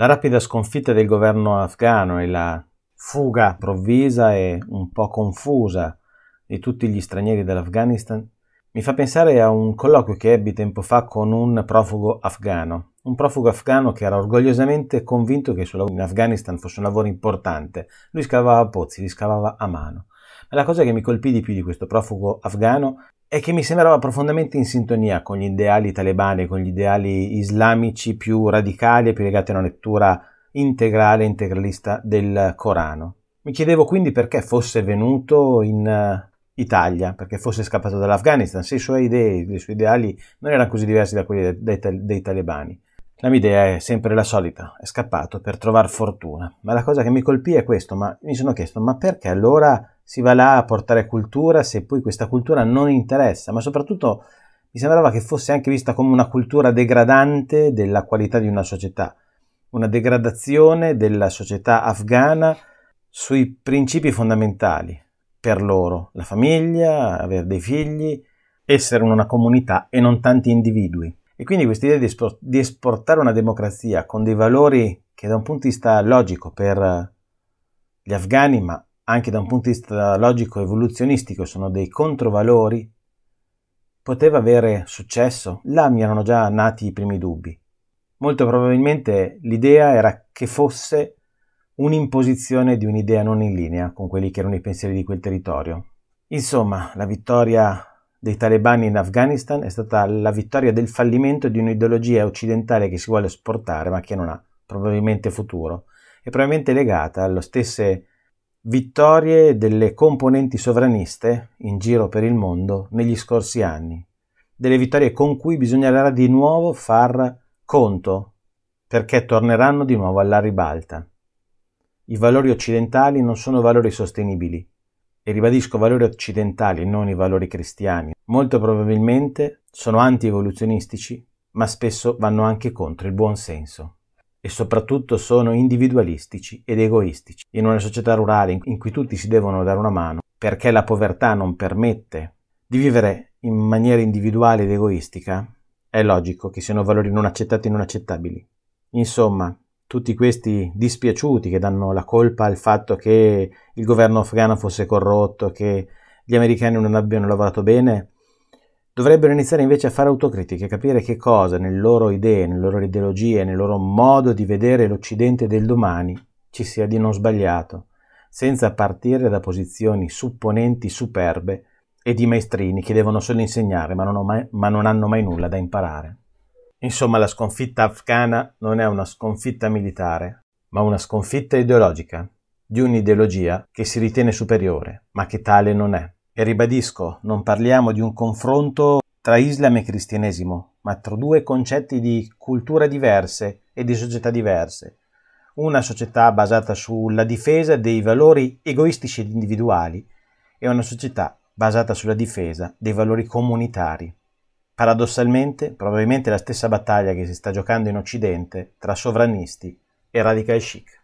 La rapida sconfitta del governo afghano e la fuga provvisa e un po' confusa di tutti gli stranieri dall'Afghanistan mi fa pensare a un colloquio che ebbi tempo fa con un profugo afghano. Un profugo afghano che era orgogliosamente convinto che il suo lavoro in Afghanistan fosse un lavoro importante. Lui scavava pozzi, li scavava a mano. Ma la cosa che mi colpì di più di questo profugo afghano è che mi sembrava profondamente in sintonia con gli ideali talebani, con gli ideali islamici più radicali e più legati a una lettura integrale integralista del Corano. Mi chiedevo quindi perché fosse venuto in eh, Italia, perché fosse scappato dall'Afghanistan, se i suoi idei, i suoi ideali non erano così diversi da quelli dei, dei, dei talebani. La mia idea è sempre la solita, è scappato per trovare fortuna. Ma la cosa che mi colpì è questo, ma mi sono chiesto, ma perché allora si va là a portare cultura se poi questa cultura non interessa, ma soprattutto mi sembrava che fosse anche vista come una cultura degradante della qualità di una società, una degradazione della società afghana sui principi fondamentali per loro, la famiglia, avere dei figli, essere una comunità e non tanti individui. E quindi questa idea di, espor- di esportare una democrazia con dei valori che da un punto di vista logico per gli afghani, ma anche da un punto di vista logico evoluzionistico sono dei controvalori, poteva avere successo? Là mi erano già nati i primi dubbi. Molto probabilmente l'idea era che fosse un'imposizione di un'idea non in linea con quelli che erano i pensieri di quel territorio. Insomma, la vittoria dei talebani in Afghanistan è stata la vittoria del fallimento di un'ideologia occidentale che si vuole esportare ma che non ha probabilmente futuro, è probabilmente legata allo stesso vittorie delle componenti sovraniste in giro per il mondo negli scorsi anni, delle vittorie con cui bisognerà di nuovo far conto, perché torneranno di nuovo alla ribalta. I valori occidentali non sono valori sostenibili, e ribadisco valori occidentali, non i valori cristiani. Molto probabilmente sono anti-evoluzionistici, ma spesso vanno anche contro il buon senso e soprattutto sono individualistici ed egoistici. In una società rurale in cui tutti si devono dare una mano, perché la povertà non permette di vivere in maniera individuale ed egoistica, è logico che siano valori non accettati e non accettabili. Insomma, tutti questi dispiaciuti che danno la colpa al fatto che il governo afghano fosse corrotto, che gli americani non abbiano lavorato bene, Dovrebbero iniziare invece a fare autocritiche, capire che cosa nelle loro idee, nelle loro ideologie, nel loro modo di vedere l'Occidente del domani ci sia di non sbagliato, senza partire da posizioni supponenti superbe e di maestrini che devono solo insegnare ma non, mai, ma non hanno mai nulla da imparare. Insomma, la sconfitta afghana non è una sconfitta militare, ma una sconfitta ideologica, di un'ideologia che si ritiene superiore, ma che tale non è. E ribadisco, non parliamo di un confronto tra Islam e cristianesimo, ma tra due concetti di cultura diverse e di società diverse. Una società basata sulla difesa dei valori egoistici ed individuali e una società basata sulla difesa dei valori comunitari. Paradossalmente, probabilmente la stessa battaglia che si sta giocando in Occidente tra sovranisti e radical chic.